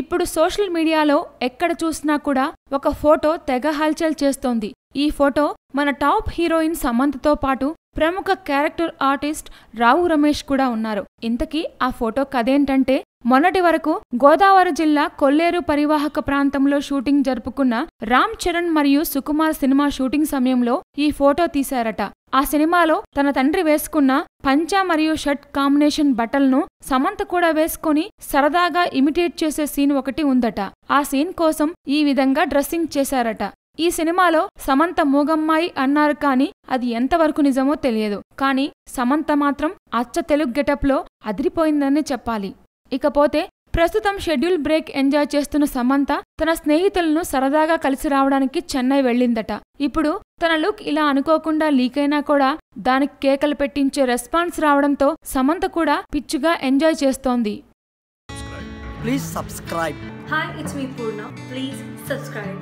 ఇప్పుడు సోషల్ మీడియాలో ఎక్కడ చూసినా కూడా ఒక ఫోటో తెగ హల్చల్ చేస్తోంది ఈ ఫోటో మన టాప్ హీరోయిన్ సమంతతో పాటు ప్రముఖ క్యారెక్టర్ ఆర్టిస్ట్ రావు రమేష్ కూడా ఉన్నారు ఇంతకీ ఆ ఫోటో కదేంటంటే మొన్నటి వరకు గోదావరి జిల్లా కొల్లేరు పరివాహక ప్రాంతంలో షూటింగ్ జరుపుకున్న రామ్ చరణ్ మరియు సుకుమార్ సినిమా షూటింగ్ సమయంలో ఈ ఫోటో తీశారట ఆ సినిమాలో తన తండ్రి వేసుకున్న పంచా మరియు షర్ట్ కాంబినేషన్ బట్టలను సమంత కూడా వేసుకొని సరదాగా ఇమిటేట్ చేసే సీన్ ఒకటి ఉందట ఆ సీన్ కోసం ఈ విధంగా డ్రెస్సింగ్ చేశారట ఈ సినిమాలో సమంత మూగమ్మాయి అన్నారు కానీ అది ఎంతవరకు నిజమో తెలియదు కానీ సమంత మాత్రం అచ్చ తెలుగు గెటప్లో అదిరిపోయిందని చెప్పాలి ఇకపోతే ప్రస్తుతం షెడ్యూల్ బ్రేక్ ఎంజాయ్ చేస్తున్న సమంత తన స్నేహితులను సరదాగా కలిసి రావడానికి చెన్నై వెళ్ళిందట ఇప్పుడు తన లుక్ ఇలా అనుకోకుండా లీక్ అయినా కూడా దానికి కేకలు పెట్టించే రెస్పాన్స్ రావడంతో సమంత కూడా పిచ్చుగా ఎంజాయ్ చేస్తోంది please subscribe hi it's me Purna please subscribe